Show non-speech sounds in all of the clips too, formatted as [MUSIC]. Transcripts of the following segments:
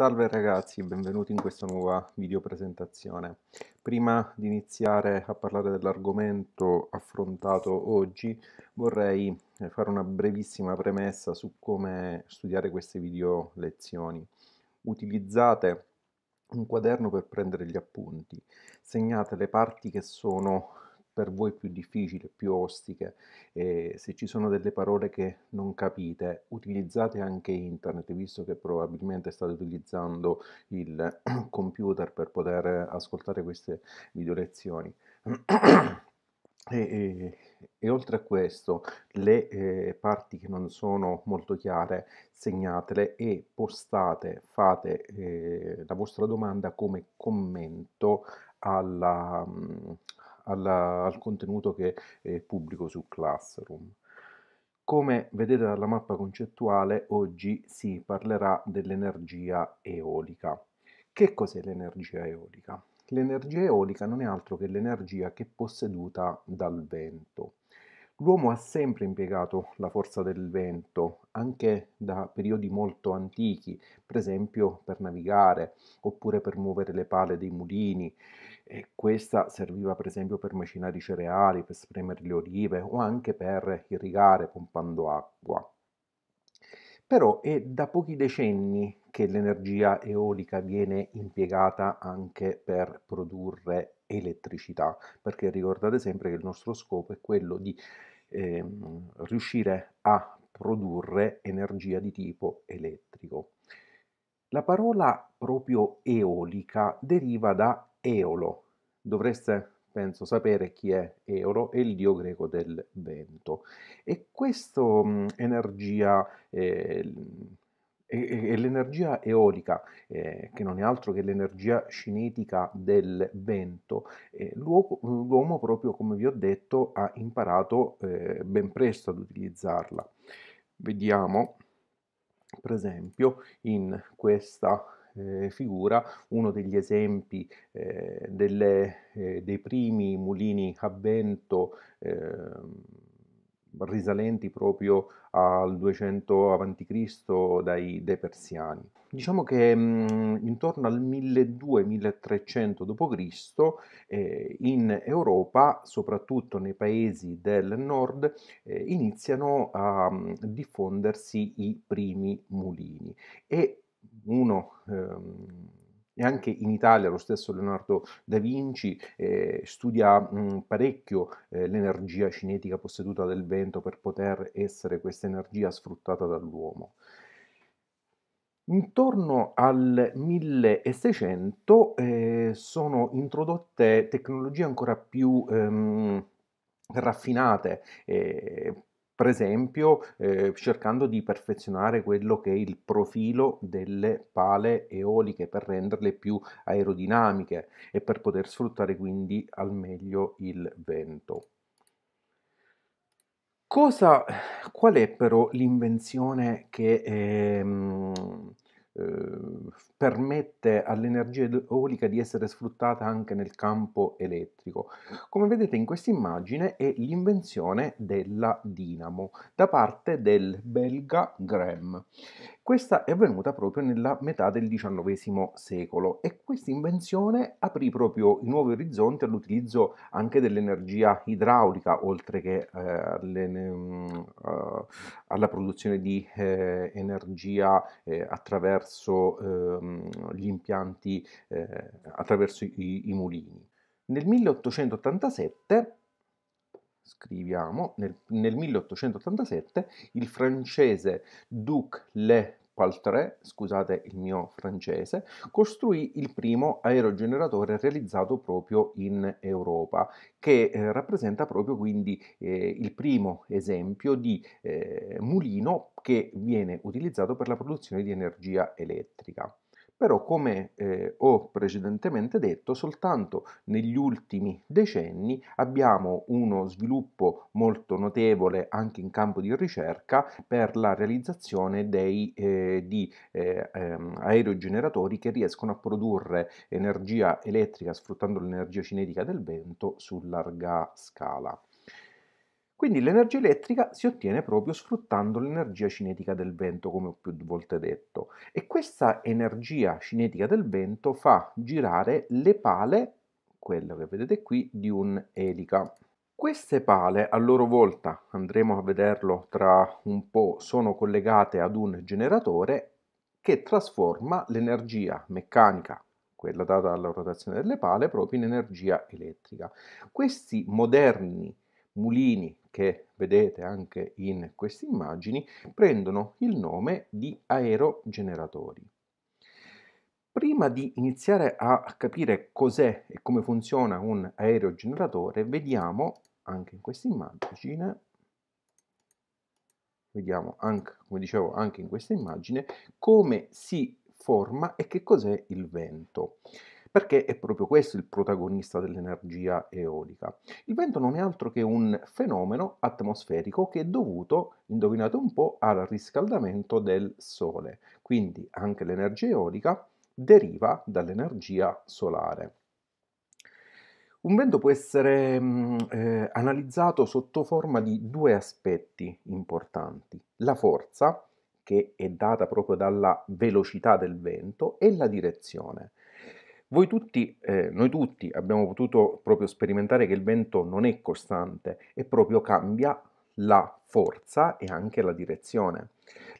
Salve ragazzi, benvenuti in questa nuova video presentazione. Prima di iniziare a parlare dell'argomento affrontato oggi, vorrei eh, fare una brevissima premessa su come studiare queste video lezioni. Utilizzate un quaderno per prendere gli appunti, segnate le parti che sono per voi più difficili, più ostiche, eh, se ci sono delle parole che non capite, utilizzate anche internet, visto che probabilmente state utilizzando il [CLEARS THROAT] computer per poter ascoltare queste video lezioni. [CLEARS THROAT] E, e, e, oltre a questo, le eh, parti che non sono molto chiare segnatele e postate, fate eh, la vostra domanda come commento alla, mm, alla, al contenuto che eh, pubblico su Classroom. Come vedete dalla mappa concettuale, oggi si parlerà dell'energia eolica. Che cos'è l'energia eolica? L'energia eolica non è altro che l'energia che è posseduta dal vento. L'uomo ha sempre impiegato la forza del vento, anche da periodi molto antichi, per esempio per navigare oppure per muovere le pale dei mulini. E questa serviva per esempio per macinare i cereali, per spremere le olive o anche per irrigare pompando acqua. Però è da pochi decenni che l'energia eolica viene impiegata anche per produrre elettricità, perché ricordate sempre che il nostro scopo è quello di eh, riuscire a produrre energia di tipo elettrico. La parola proprio eolica deriva da eolo. Dovreste, penso, sapere chi è eolo, è il dio greco del vento. E questa energia eh, e, l'energia eolica, eh, che non è altro che l'energia cinetica del vento, eh, l'uomo, proprio come vi ho detto ha imparato eh, ben presto ad utilizzarla. Vediamo per esempio in questa eh, figura uno degli esempi eh, delle, eh, dei primi mulini a vento ehm, risalenti proprio al 200 a.C. dai, dai persiani. Diciamo che mh, mm, intorno al 1200-1300 d.C. Eh, in Europa, soprattutto nei paesi del nord, eh, iniziano a mh, mm, diffondersi i primi mulini e uno ehm, e anche in Italia lo stesso Leonardo da Vinci eh, studia mh, parecchio eh, l'energia cinetica posseduta del vento per poter essere questa energia sfruttata dall'uomo. Intorno al 1600 eh, sono introdotte tecnologie ancora più ehm, raffinate eh, per esempio eh, cercando di perfezionare quello che è il profilo delle pale eoliche per renderle più aerodinamiche e per poter sfruttare quindi al meglio il vento. Cosa, qual è però l'invenzione che ehm, eh, permette all'energia eolica di essere sfruttata anche nel campo elettrico? elettrico. Come vedete in questa immagine è l'invenzione della dinamo da parte del belga Graham. Questa è avvenuta proprio nella metà del XIX secolo e questa invenzione aprì proprio i nuovi orizzonti all'utilizzo anche dell'energia idraulica oltre che eh, mm, eh alla produzione di eh, energia eh, attraverso ehm, gli impianti, eh, attraverso i, i mulini. Nel 1887 scriviamo, nel, nel, 1887 il francese Duc Le Paltré, scusate il mio francese, costruì il primo aerogeneratore realizzato proprio in Europa, che eh, rappresenta proprio quindi eh, il primo esempio di eh, mulino che viene utilizzato per la produzione di energia elettrica però come eh, ho precedentemente detto, soltanto negli ultimi decenni abbiamo uno sviluppo molto notevole anche in campo di ricerca per la realizzazione dei, eh, di eh, ehm, aerogeneratori che riescono a produrre energia elettrica sfruttando l'energia cinetica del vento su larga scala. Quindi l'energia elettrica si ottiene proprio sfruttando l'energia cinetica del vento, come ho più volte detto, e questa energia cinetica del vento fa girare le pale, quella che vedete qui, di un'elica. Queste pale a loro volta, andremo a vederlo tra un po', sono collegate ad un generatore che trasforma l'energia meccanica quella data dalla rotazione delle pale proprio in energia elettrica. Questi moderni mulini che vedete anche in queste immagini prendono il nome di aerogeneratori. Prima di iniziare a capire cos'è e come funziona un aerogeneratore, vediamo anche in questa immagine, vediamo anche, come dicevo anche in questa immagine, come si forma e che cos'è il vento perché è proprio questo il protagonista dell'energia eolica. Il vento non è altro che un fenomeno atmosferico che è dovuto, indovinate un po', al riscaldamento del Sole. Quindi anche l'energia eolica deriva dall'energia solare. Un vento può essere mm, eh, analizzato sotto forma di due aspetti importanti, la forza, che è data proprio dalla velocità del vento, e la direzione. Voi tutti, eh, noi tutti abbiamo potuto proprio sperimentare che il vento non è costante e proprio cambia la forza e anche la direzione.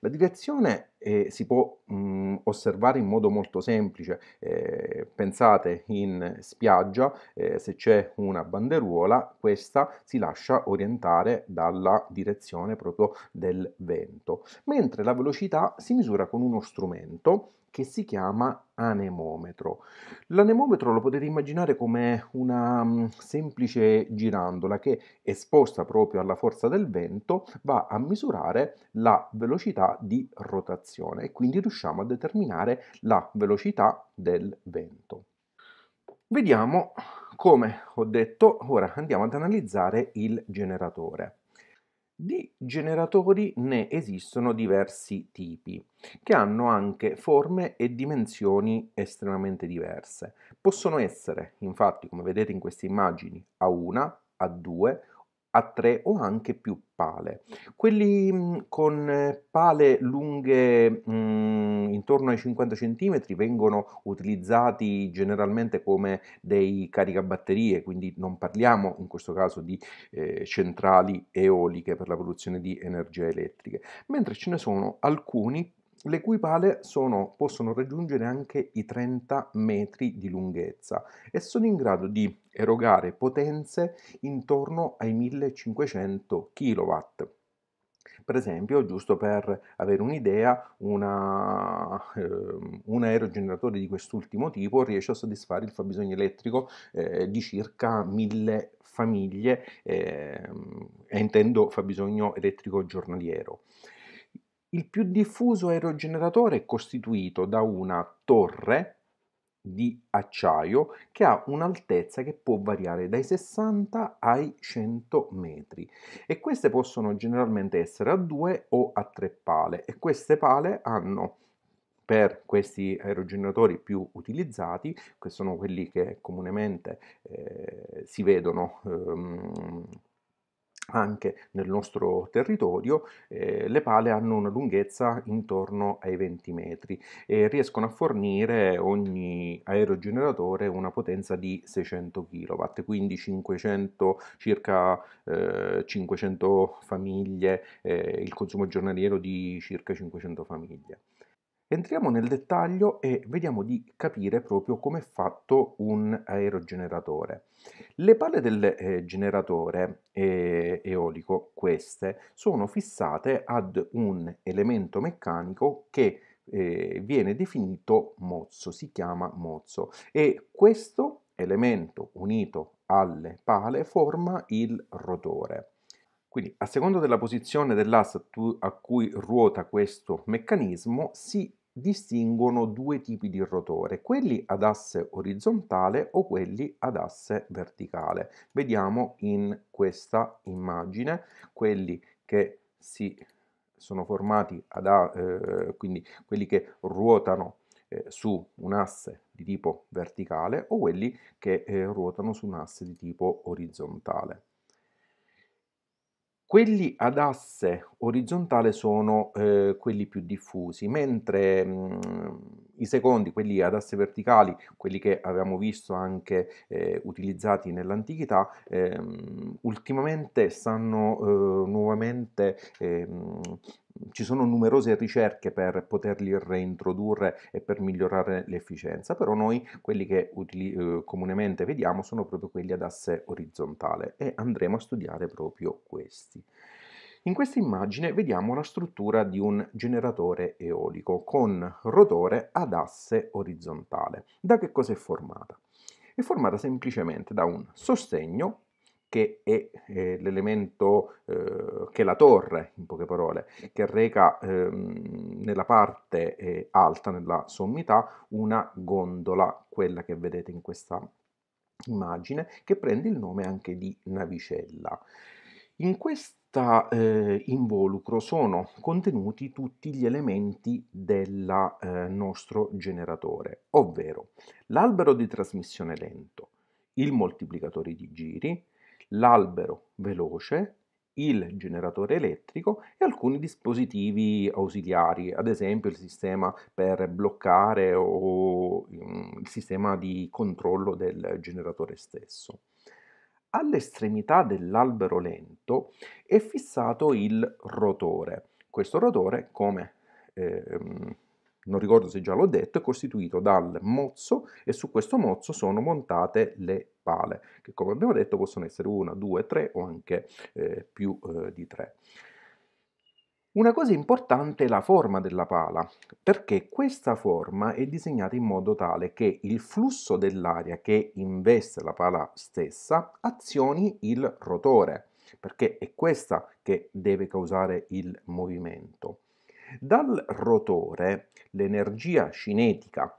La direzione eh, si può mh, mm, osservare in modo molto semplice. Eh, pensate in spiaggia, eh, se c'è una banderuola, questa si lascia orientare dalla direzione proprio del vento, mentre la velocità si misura con uno strumento che si chiama anemometro. L'anemometro lo potete immaginare come una mm, semplice girandola che esposta proprio alla forza del vento va a misurare la velocità di rotazione e quindi riusciamo a determinare la velocità del vento. Vediamo come ho detto, ora andiamo ad analizzare il generatore. Di generatori ne esistono diversi tipi, che hanno anche forme e dimensioni estremamente diverse. Possono essere, infatti, come vedete in queste immagini, a una, a due a tre o anche più pale. Quelli con eh, pale lunghe mh, intorno ai 50 cm vengono utilizzati generalmente come dei caricabatterie, quindi non parliamo in questo caso di eh, centrali eoliche per la produzione di energia elettrica, mentre ce ne sono alcuni le cui pale sono, possono raggiungere anche i 30 metri di lunghezza e sono in grado di erogare potenze intorno ai 1500 kW. Per esempio, giusto per avere un'idea, una, eh, un aerogeneratore di quest'ultimo tipo riesce a soddisfare il fabbisogno elettrico eh, di circa 1000 famiglie, eh, e intendo fabbisogno elettrico giornaliero. Il più diffuso aerogeneratore è costituito da una torre di acciaio che ha un'altezza che può variare dai 60 ai 100 metri e queste possono generalmente essere a due o a tre pale e queste pale hanno per questi aerogeneratori più utilizzati, che sono quelli che comunemente eh, si vedono ehm, anche nel nostro territorio, eh, le pale hanno una lunghezza intorno ai 20 metri e riescono a fornire ogni aerogeneratore una potenza di 600 kW, quindi 500, circa eh, 500 famiglie, eh, il consumo giornaliero di circa 500 famiglie. Entriamo nel dettaglio e vediamo di capire proprio come è fatto un aerogeneratore. Le palle del eh, generatore eh, eolico, queste, sono fissate ad un elemento meccanico che eh, viene definito mozzo, si chiama mozzo e questo elemento unito alle pale forma il rotore. Quindi a seconda della posizione dell'asse a cui ruota questo meccanismo si distinguono due tipi di rotore, quelli ad asse orizzontale o quelli ad asse verticale. Vediamo in questa immagine quelli che si sono formati ad, eh, quindi quelli che ruotano eh, su un asse di tipo verticale o quelli che eh, ruotano su un asse di tipo orizzontale. Quelli ad asse orizzontale sono eh, quelli più diffusi, mentre mh, mm, i secondi, quelli ad asse verticali, quelli che avevamo visto anche eh, utilizzati nell'antichità, ehm, ultimamente stanno eh, nuovamente ehm, ci sono numerose ricerche per poterli reintrodurre e per migliorare l'efficienza, però noi quelli che utili, eh, comunemente vediamo sono proprio quelli ad asse orizzontale e andremo a studiare proprio questi. In questa immagine vediamo la struttura di un generatore eolico con rotore ad asse orizzontale. Da che cosa è formata? È formata semplicemente da un sostegno che è eh, l'elemento eh, che la torre, in poche parole, che reca eh, nella parte eh, alta, nella sommità, una gondola, quella che vedete in questa immagine, che prende il nome anche di navicella. In questo questa eh, involucro sono contenuti tutti gli elementi del eh, nostro generatore, ovvero l'albero di trasmissione lento, il moltiplicatore di giri, l'albero veloce, il generatore elettrico e alcuni dispositivi ausiliari, ad esempio il sistema per bloccare o mm, il sistema di controllo del generatore stesso all'estremità dell'albero lento è fissato il rotore. Questo rotore, come ehm, non ricordo se già l'ho detto, è costituito dal mozzo e su questo mozzo sono montate le pale, che come abbiamo detto possono essere una, due, tre o anche eh, più eh, di tre. Una cosa importante è la forma della pala, perché questa forma è disegnata in modo tale che il flusso dell'aria che investe la pala stessa azioni il rotore, perché è questa che deve causare il movimento. Dal rotore l'energia cinetica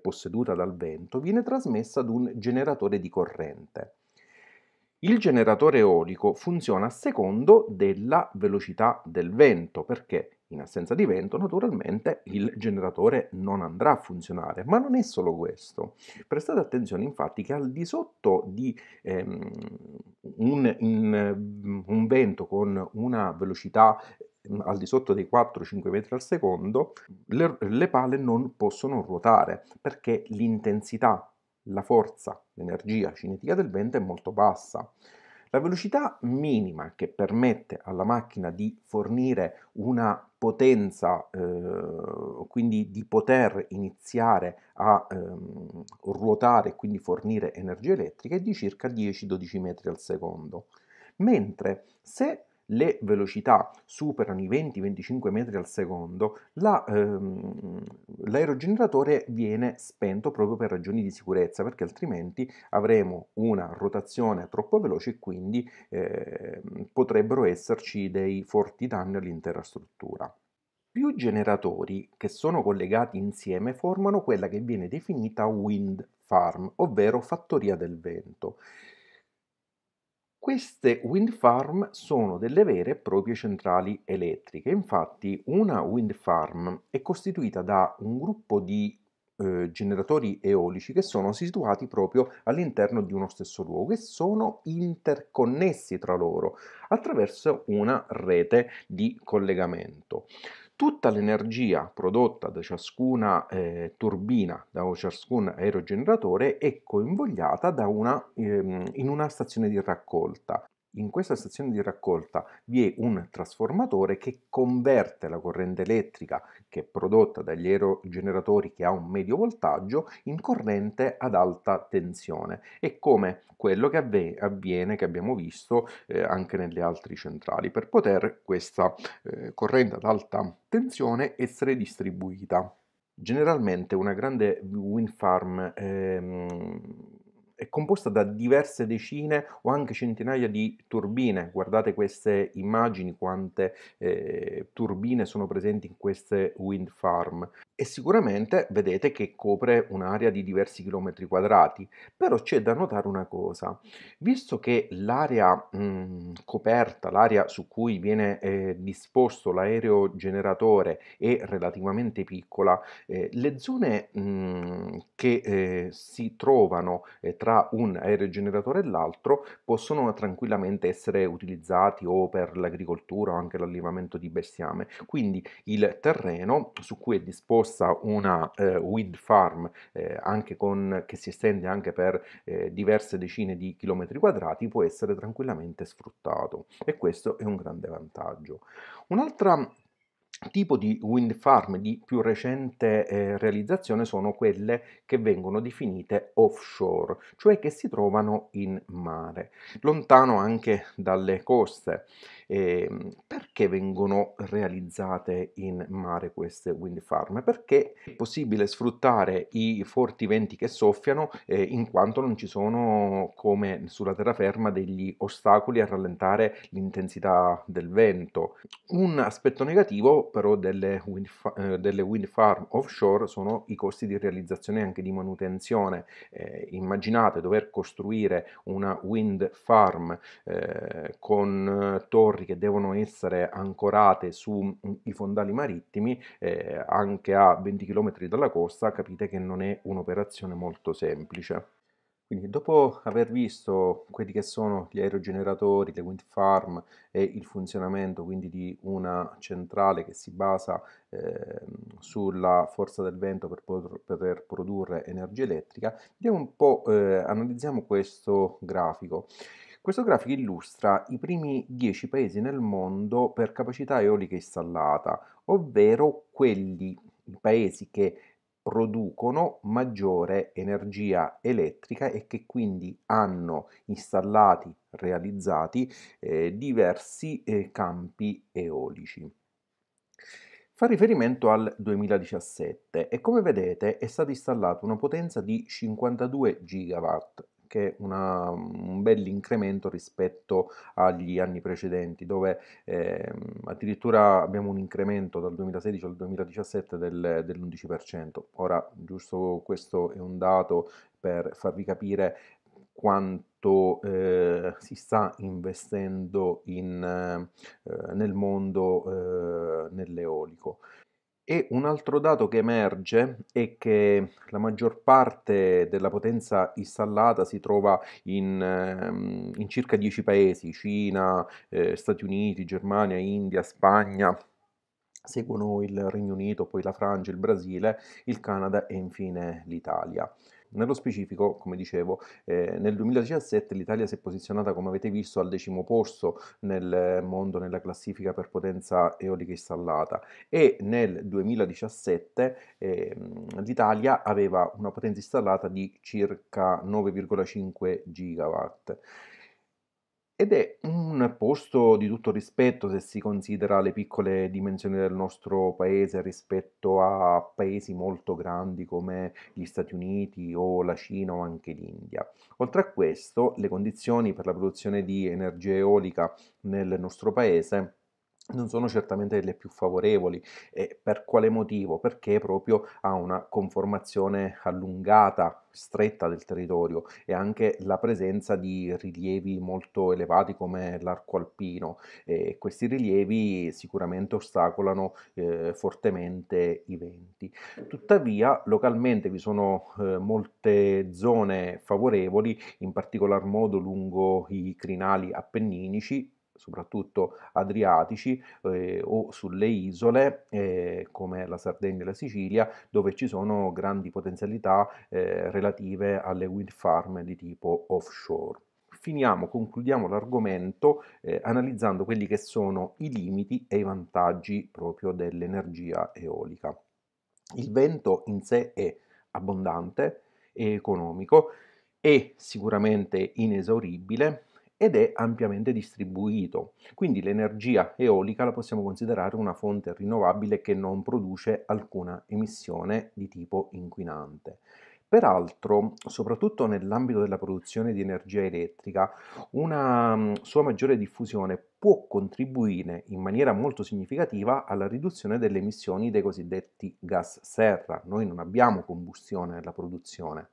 posseduta dal vento viene trasmessa ad un generatore di corrente. Il generatore eolico funziona a secondo della velocità del vento, perché in assenza di vento naturalmente il generatore non andrà a funzionare, ma non è solo questo. Prestate attenzione infatti che al di sotto di ehm, un, in, un vento con una velocità mm, al di sotto dei 4-5 metri al secondo, le, le pale non possono ruotare perché l'intensità la forza, l'energia cinetica del vento è molto bassa. La velocità minima che permette alla macchina di fornire una potenza, eh, quindi di poter iniziare a ehm, ruotare e quindi fornire energia elettrica, è di circa 10-12 metri al secondo. Mentre se le velocità superano i 20-25 metri al secondo, la, ehm, l'aerogeneratore viene spento proprio per ragioni di sicurezza, perché altrimenti avremo una rotazione troppo veloce e quindi eh, potrebbero esserci dei forti danni all'intera struttura. Più generatori che sono collegati insieme formano quella che viene definita wind farm, ovvero fattoria del vento. Queste wind farm sono delle vere e proprie centrali elettriche, infatti una wind farm è costituita da un gruppo di eh, generatori eolici che sono situati proprio all'interno di uno stesso luogo e sono interconnessi tra loro attraverso una rete di collegamento tutta l'energia prodotta da ciascuna eh, turbina, da ciascun aerogeneratore, è coinvogliata una, ehm, in una stazione di raccolta. In questa stazione di raccolta vi è un trasformatore che converte la corrente elettrica che è prodotta dagli aerogeneratori che ha un medio voltaggio in corrente ad alta tensione. È come quello che avviene, che abbiamo visto eh, anche nelle altre centrali, per poter questa eh, corrente ad alta tensione essere distribuita. Generalmente una grande wind farm ehm, è composta da diverse decine o anche centinaia di turbine. Guardate queste immagini, quante eh, turbine sono presenti in queste wind farm. E sicuramente vedete che copre un'area di diversi chilometri quadrati, però c'è da notare una cosa, visto che l'area mm, coperta, l'area su cui viene eh, disposto l'aerogeneratore è relativamente piccola, eh, le zone mh, mm, che eh, si trovano eh, tra tra un aerogeneratore e l'altro possono tranquillamente essere utilizzati o per l'agricoltura o anche l'allevamento di bestiame. Quindi il terreno su cui è disposta una eh, wind farm eh, con, che si estende anche per eh, diverse decine di chilometri quadrati può essere tranquillamente sfruttato e questo è un grande vantaggio. Un'altra tipo di wind farm di più recente eh, realizzazione sono quelle che vengono definite offshore, cioè che si trovano in mare, lontano anche dalle coste. Eh, perché vengono realizzate in mare queste wind farm? Perché è possibile sfruttare i forti venti che soffiano eh, in quanto non ci sono come sulla terraferma degli ostacoli a rallentare l'intensità del vento. Un aspetto negativo però delle wind, eh, delle wind farm offshore sono i costi di realizzazione e anche di manutenzione. Eh, immaginate dover costruire una wind farm eh, con torri torri che devono essere ancorate sui fondali marittimi eh, anche a 20 km dalla costa, capite che non è un'operazione molto semplice. Quindi dopo aver visto quelli che sono gli aerogeneratori, le wind farm e il funzionamento quindi di una centrale che si basa eh, sulla forza del vento per poter produrre energia elettrica, vediamo un po', eh, analizziamo questo grafico. Questo grafico illustra i primi 10 paesi nel mondo per capacità eolica installata, ovvero quelli, i paesi che producono maggiore energia elettrica e che quindi hanno installati, realizzati eh, diversi eh, campi eolici fa riferimento al 2017 e come vedete è stata installata una potenza di 52 gigawatt che una, un bel incremento rispetto agli anni precedenti, dove eh, addirittura abbiamo un incremento dal 2016 al 2017 del, dell'11%. Ora, giusto questo è un dato per farvi capire quanto eh, si sta investendo in, eh, nel mondo eh, nell'eolico. E un altro dato che emerge è che la maggior parte della potenza installata si trova in, ehm, in circa 10 paesi, Cina, eh, Stati Uniti, Germania, India, Spagna, seguono il Regno Unito, poi la Francia, il Brasile, il Canada e infine l'Italia. Nello specifico, come dicevo, eh, nel 2017 l'Italia si è posizionata, come avete visto, al decimo posto nel mondo nella classifica per potenza eolica installata e nel 2017 eh, l'Italia aveva una potenza installata di circa 9,5 gigawatt ed è un posto di tutto rispetto se si considera le piccole dimensioni del nostro paese rispetto a paesi molto grandi come gli Stati Uniti o la Cina o anche l'India. Oltre a questo, le condizioni per la produzione di energia eolica nel nostro paese non sono certamente le più favorevoli. E per quale motivo? Perché proprio ha una conformazione allungata, stretta del territorio e anche la presenza di rilievi molto elevati come l'arco alpino. E questi rilievi sicuramente ostacolano eh, fortemente i venti. Tuttavia, localmente vi sono eh, molte zone favorevoli, in particolar modo lungo i crinali appenninici soprattutto adriatici eh, o sulle isole eh, come la Sardegna e la Sicilia dove ci sono grandi potenzialità eh, relative alle wind farm di tipo offshore. Finiamo, concludiamo l'argomento eh, analizzando quelli che sono i limiti e i vantaggi proprio dell'energia eolica. Il vento in sé è abbondante e economico e sicuramente inesauribile, ed è ampiamente distribuito. Quindi l'energia eolica la possiamo considerare una fonte rinnovabile che non produce alcuna emissione di tipo inquinante. Peraltro, soprattutto nell'ambito della produzione di energia elettrica, una mm, sua maggiore diffusione può contribuire in maniera molto significativa alla riduzione delle emissioni dei cosiddetti gas serra. Noi non abbiamo combustione nella produzione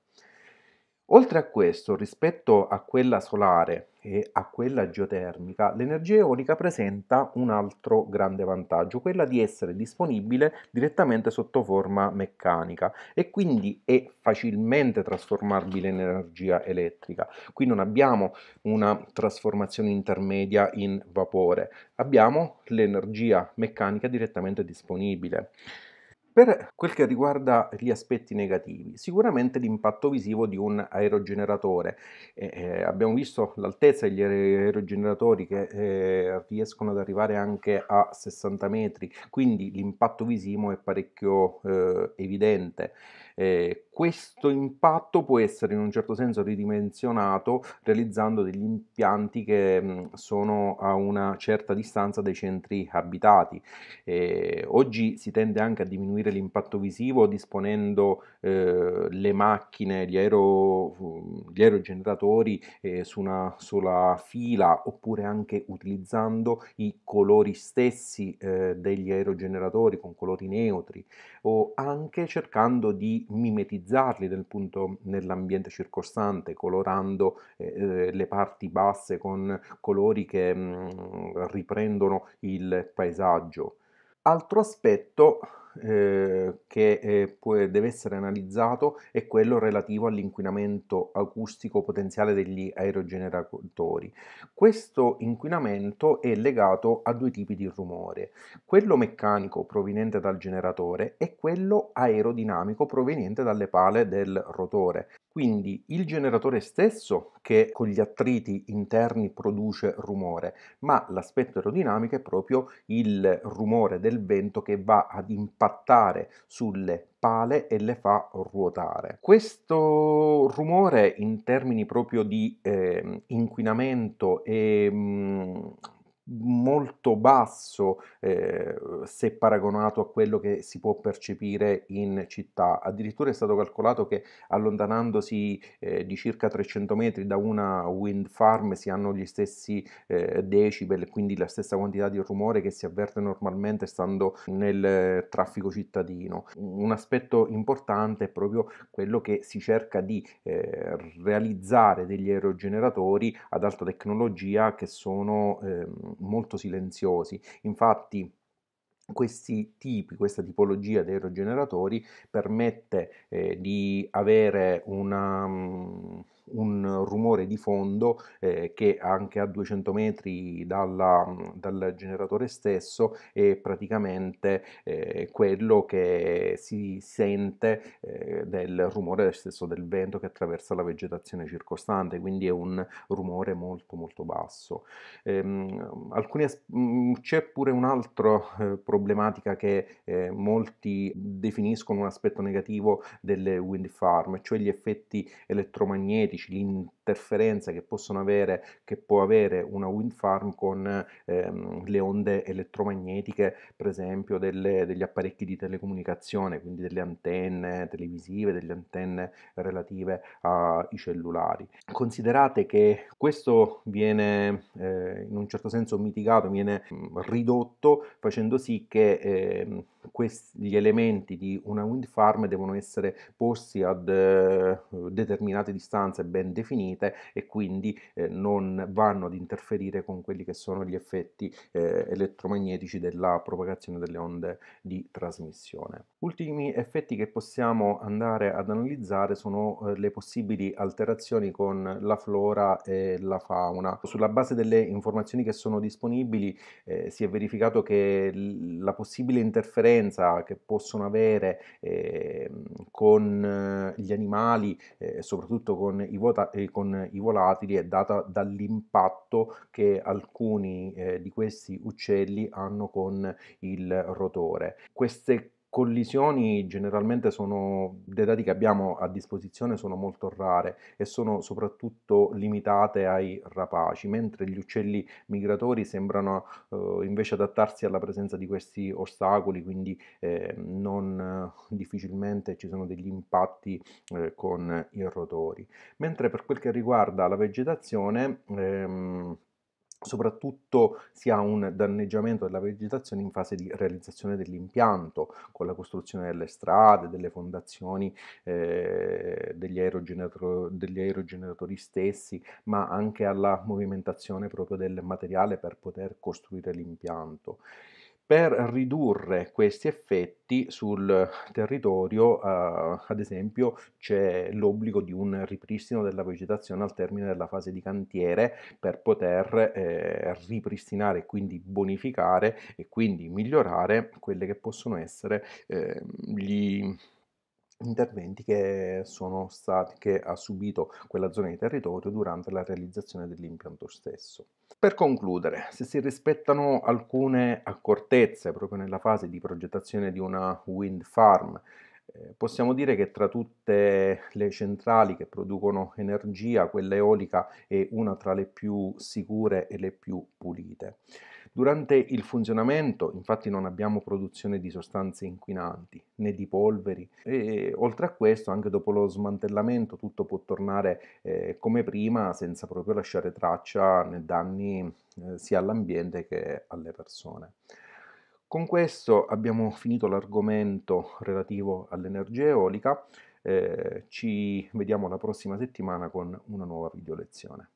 Oltre a questo, rispetto a quella solare e a quella geotermica, l'energia eolica presenta un altro grande vantaggio, quella di essere disponibile direttamente sotto forma meccanica e quindi è facilmente trasformabile in energia elettrica. Qui non abbiamo una trasformazione intermedia in vapore, abbiamo l'energia meccanica direttamente disponibile. Per quel che riguarda gli aspetti negativi, sicuramente l'impatto visivo di un aerogeneratore. Eh, eh abbiamo visto l'altezza degli aerogeneratori che eh, riescono ad arrivare anche a 60 metri, quindi l'impatto visivo è parecchio eh, evidente. Eh, questo impatto può essere in un certo senso ridimensionato realizzando degli impianti che mh, mm, sono a una certa distanza dai centri abitati. oggi si tende anche a diminuire diminuire l'impatto visivo disponendo eh, le macchine, gli, aero, mm, gli aerogeneratori eh, su una sola fila oppure anche utilizzando i colori stessi eh, degli aerogeneratori con colori neutri o anche cercando di mimetizzarli nel punto, nell'ambiente circostante colorando eh, eh, le parti basse con colori che mh, mm, riprendono il paesaggio. Altro aspetto eh, che eh, può, deve essere analizzato è quello relativo all'inquinamento acustico potenziale degli aerogeneratori. Questo inquinamento è legato a due tipi di rumore, quello meccanico proveniente dal generatore e quello aerodinamico proveniente dalle pale del rotore. Quindi il generatore stesso che con gli attriti interni produce rumore, ma l'aspetto aerodinamico è proprio il rumore del vento che va ad impattare sulle pale e le fa ruotare. Questo rumore in termini proprio di eh, inquinamento e mh, mm, molto basso eh, se paragonato a quello che si può percepire in città. Addirittura è stato calcolato che allontanandosi eh, di circa 300 metri da una wind farm si hanno gli stessi eh, decibel, quindi la stessa quantità di rumore che si avverte normalmente stando nel traffico cittadino. Un aspetto importante è proprio quello che si cerca di eh, realizzare degli aerogeneratori ad alta tecnologia che sono ehm, molto silenziosi. Infatti questi tipi, questa tipologia di aerogeneratori permette eh, di avere una... Um, un rumore di fondo eh, che anche a 200 metri dalla, dal generatore stesso è praticamente eh, quello che si sente eh, del rumore stesso del vento che attraversa la vegetazione circostante, quindi è un rumore molto molto basso. Ehm, alcuni, mm, c'è pure un'altra eh, problematica che eh, molti definiscono un aspetto negativo delle wind farm, cioè gli effetti elettromagnetici energetici, l'interferenza che, possono avere, che può avere una wind farm con ehm, le onde elettromagnetiche, per esempio, delle, degli apparecchi di telecomunicazione, quindi delle antenne televisive, delle antenne relative ai cellulari. Considerate che questo viene eh, in un certo senso mitigato, viene ridotto facendo sì che eh, questi elementi di una wind farm devono essere posti ad eh, determinate distanze ben definite e quindi eh, non vanno ad interferire con quelli che sono gli effetti eh, elettromagnetici della propagazione delle onde di trasmissione. Ultimi effetti che possiamo andare ad analizzare sono eh, le possibili alterazioni con la flora e la fauna. Sulla base delle informazioni che sono disponibili eh, si è verificato che la possibile interferenza differenza che possono avere ehm, eh, con gli animali, eh, soprattutto con i, vota- eh, con i, volatili, è data dall'impatto che alcuni eh, di questi uccelli hanno con il rotore. Queste collisioni generalmente sono, dei dati che abbiamo a disposizione sono molto rare e sono soprattutto limitate ai rapaci, mentre gli uccelli migratori sembrano eh, invece adattarsi alla presenza di questi ostacoli, quindi eh, non eh, difficilmente ci sono degli impatti eh, con i rotori. Mentre per quel che riguarda la vegetazione, ehm, Soprattutto si ha un danneggiamento della vegetazione in fase di realizzazione dell'impianto, con la costruzione delle strade, delle fondazioni, eh, degli, aerogenerator, degli, aerogeneratori stessi, ma anche alla movimentazione proprio del materiale per poter costruire l'impianto per ridurre questi effetti sul territorio, eh, ad esempio, c'è l'obbligo di un ripristino della vegetazione al termine della fase di cantiere per poter eh, ripristinare, quindi bonificare e quindi migliorare quelle che possono essere eh, gli interventi che, stati, che, ha subito quella zona di territorio durante la realizzazione dell'impianto stesso. Per concludere, se si rispettano alcune accortezze proprio nella fase di progettazione di una wind farm, eh, possiamo dire che tra tutte le centrali che producono energia, quella eolica è una tra le più sicure e le più pulite. Durante il funzionamento infatti non abbiamo produzione di sostanze inquinanti né di polveri e oltre a questo anche dopo lo smantellamento tutto può tornare eh, come prima senza proprio lasciare traccia né danni eh, sia all'ambiente che alle persone. Con questo abbiamo finito l'argomento relativo all'energia eolica, eh, ci vediamo la prossima settimana con una nuova video lezione.